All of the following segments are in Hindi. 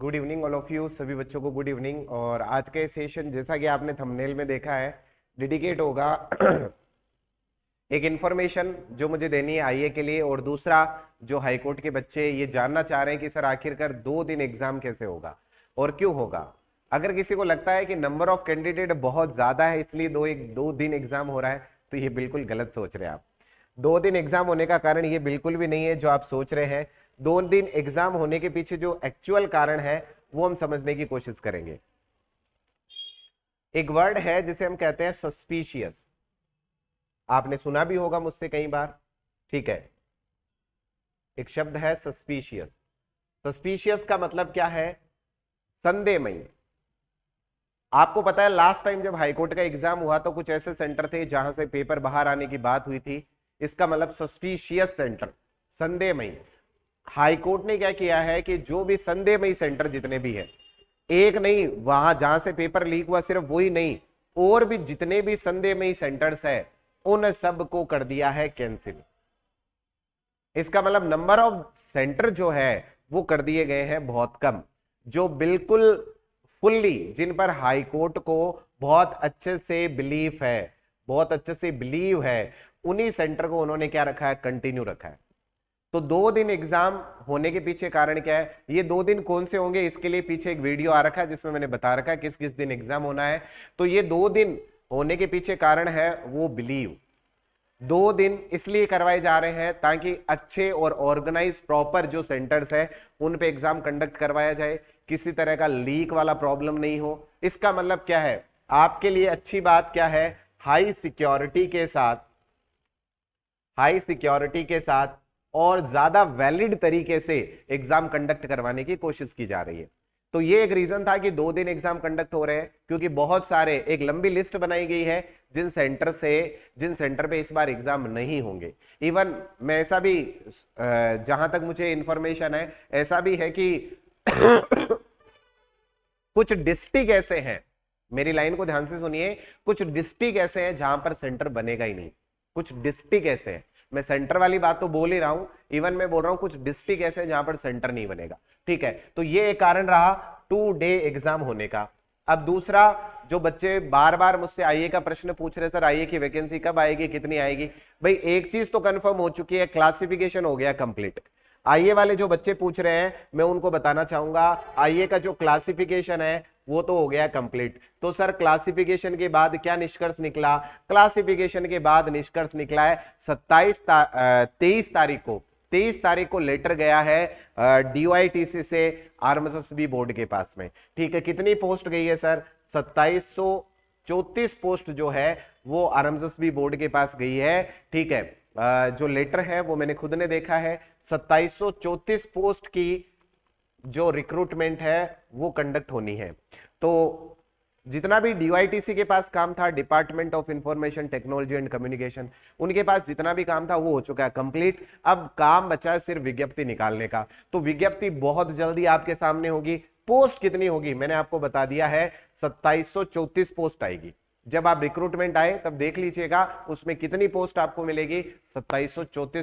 good evening all of you सभी बच्चों को गुड इवनिंग और आज का सेशन जैसा कि आपने थंबनेल में देखा है डेडिकेट होगा एक इन्फॉर्मेशन जो मुझे देनी है आईए के लिए और दूसरा जो हाईकोर्ट के बच्चे ये जानना चाह रहे हैं कि सर आखिरकार दो दिन एग्जाम कैसे होगा और क्यों होगा अगर किसी को लगता है कि नंबर ऑफ कैंडिडेट बहुत ज़्यादा है इसलिए दो एक दो दिन एग्जाम हो रहा है तो ये बिल्कुल गलत सोच रहे हैं आप दो दिन एग्जाम होने का कारण ये बिल्कुल भी नहीं है जो आप सोच रहे हैं दो दिन एग्जाम होने के पीछे जो एक्चुअल कारण है वो हम समझने की कोशिश करेंगे एक वर्ड है जिसे हम कहते हैं सस्पिशियस आपने सुना भी होगा मुझसे कई बार ठीक है एक शब्द है सस्पिशियस सस्पिशियस का मतलब क्या है संदेहमयी आपको पता है लास्ट टाइम जब हाईकोर्ट का एग्जाम हुआ तो कुछ ऐसे सेंटर थे जहां से पेपर बाहर आने की बात हुई थी इसका मतलब सस्पिशियस सेंटर संदेहमयी हाई कोर्ट ने क्या किया है कि जो भी संदेहमयी सेंटर जितने भी है एक नहीं वहां जहां से पेपर लीक हुआ सिर्फ वही नहीं और भी जितने भी संदेहमयी सेंटर्स है उन सब को कर दिया है कैंसिल इसका मतलब नंबर ऑफ सेंटर जो है वो कर दिए गए हैं बहुत कम जो बिल्कुल फुल्ली जिन पर हाई कोर्ट को बहुत अच्छे से बिलीफ है बहुत अच्छे से बिलीव है उन्हीं सेंटर को उन्होंने क्या रखा है कंटिन्यू रखा है तो दो दिन एग्जाम होने के पीछे कारण क्या है ये दो दिन कौन से होंगे इसके लिए पीछे एक वीडियो आ रखा है जिसमें मैंने बता रखा है किस किस दिन एग्जाम होना है तो ये दो दिन होने के पीछे कारण है वो बिलीव दो दिन इसलिए करवाए जा रहे हैं ताकि अच्छे और ऑर्गेनाइज प्रॉपर जो सेंटर्स है उन पे एग्जाम कंडक्ट करवाया जाए किसी तरह का लीक वाला प्रॉब्लम नहीं हो इसका मतलब क्या है आपके लिए अच्छी बात क्या है हाई सिक्योरिटी के साथ हाई सिक्योरिटी के साथ और ज्यादा वैलिड तरीके से एग्जाम कंडक्ट करवाने की कोशिश की जा रही है तो ये एक रीजन था कि दो दिन एग्जाम कंडक्ट हो रहे हैं क्योंकि बहुत सारे एक लंबी लिस्ट बनाई गई है जिन सेंटर से जिन सेंटर पे इस बार एग्जाम नहीं होंगे इवन मैं ऐसा भी जहां तक मुझे इंफॉर्मेशन है ऐसा भी है कि कुछ डिस्ट्रिक्ट ऐसे हैं मेरी लाइन को ध्यान से सुनिए कुछ डिस्ट्रिक्ट ऐसे हैं जहां पर सेंटर बनेगा ही नहीं कुछ डिस्ट्रिक्ट ऐसे हैं मैं सेंटर वाली बात तो बोल ही रहा हूं इवन मैं बोल रहा हूँ कुछ डिस्ट्रिक्ट ऐसे जहां पर सेंटर नहीं बनेगा ठीक है तो ये एक कारण रहा टू डे एग्जाम होने का अब दूसरा जो बच्चे बार बार मुझसे आइए का प्रश्न पूछ रहे सर आइए की वैकेंसी कब आएगी कितनी आएगी भाई एक चीज तो कंफर्म हो चुकी है क्लासिफिकेशन हो गया कंप्लीट आइए वाले जो बच्चे पूछ रहे हैं मैं उनको बताना चाहूंगा आइए का जो क्लासिफिकेशन है वो तो हो गया कंप्लीट तो सर क्लासिफिकेशन के बाद क्या निष्कर्ष निकला क्लासिफिकेशन के बाद निष्कर्ष निकला है सत्ताईस तेईस तारीख को तेईस तारीख को लेटर गया है डीवाईटीसी से बी बोर्ड के पास में ठीक है कितनी पोस्ट गई है सर सत्ताईस चौतीस पोस्ट जो है वो बी बोर्ड के पास गई है ठीक है जो लेटर है वो मैंने खुद ने देखा है सत्ताईस पोस्ट की जो रिक्रूटमेंट है वो कंडक्ट होनी है तो जितना भी डी के पास काम था department of information technology and communication उनके पास जितना भी काम था वो हो चुका है कंप्लीट अब काम बचा है सिर्फ विज्ञप्ति निकालने का तो विज्ञप्ति बहुत जल्दी आपके सामने होगी पोस्ट कितनी होगी मैंने आपको बता दिया है सत्ताईस पोस्ट आएगी जब आप रिक्रूटमेंट आए तब देख लीजिएगा उसमें कितनी पोस्ट आपको मिलेगी सत्ताईस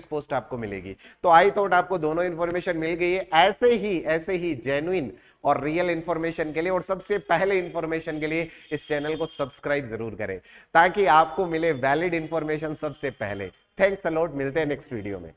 पोस्ट आपको मिलेगी तो आई थॉट आपको दोनों इन्फॉर्मेशन मिल गई है ऐसे ही ऐसे ही जेन्युन और रियल इंफॉर्मेशन के लिए और सबसे पहले इंफॉर्मेशन के लिए इस चैनल को सब्सक्राइब जरूर करें ताकि आपको मिले वैलिड इंफॉर्मेशन सबसे पहले थैंक्स अलॉट मिलते हैं नेक्स्ट वीडियो में